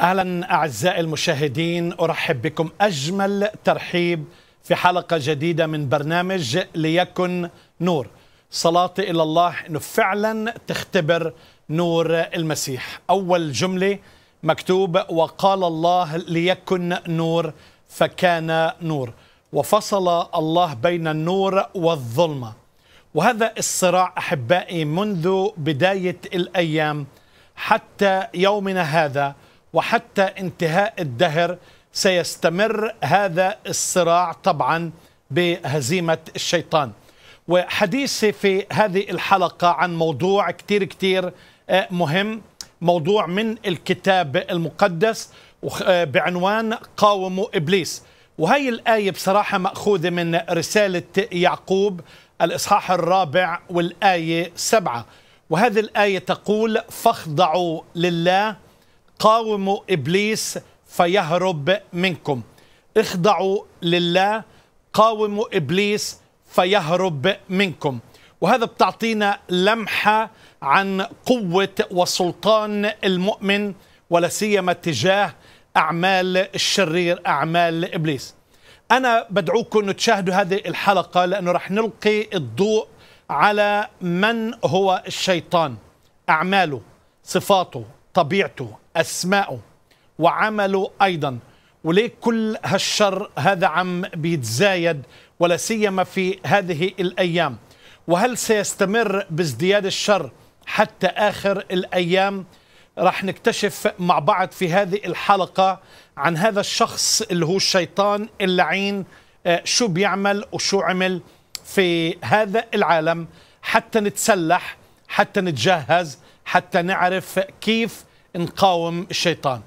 اهلا اعزائي المشاهدين ارحب بكم اجمل ترحيب في حلقه جديده من برنامج ليكن نور صلاتي الى الله انه فعلا تختبر نور المسيح اول جمله مكتوب وقال الله ليكن نور فكان نور وفصل الله بين النور والظلمه وهذا الصراع احبائي منذ بدايه الايام حتى يومنا هذا وحتى انتهاء الدهر سيستمر هذا الصراع طبعا بهزيمة الشيطان وحديثي في هذه الحلقة عن موضوع كتير كتير آه، مهم موضوع من الكتاب المقدس آه، بعنوان قاوموا إبليس وهي الآية بصراحة مأخوذة من رسالة يعقوب الإصحاح الرابع والآية سبعة وهذه الآية تقول فاخضعوا لله قاوموا إبليس فيهرب منكم اخضعوا لله قاوموا إبليس فيهرب منكم وهذا بتعطينا لمحة عن قوة وسلطان المؤمن ولا سيما تجاه أعمال الشرير أعمال إبليس أنا بدعوكم أن تشاهدوا هذه الحلقة لأنه رح نلقي الضوء على من هو الشيطان أعماله صفاته طبيعته اسماءه وعمله أيضا وليه كل هالشر هذا عم بيتزايد ولا سيما في هذه الأيام وهل سيستمر بازدياد الشر حتى آخر الأيام راح نكتشف مع بعض في هذه الحلقة عن هذا الشخص اللي هو الشيطان اللعين آه، شو بيعمل وشو عمل في هذا العالم حتى نتسلح حتى نتجهز حتى نعرف كيف نقاوم الشيطان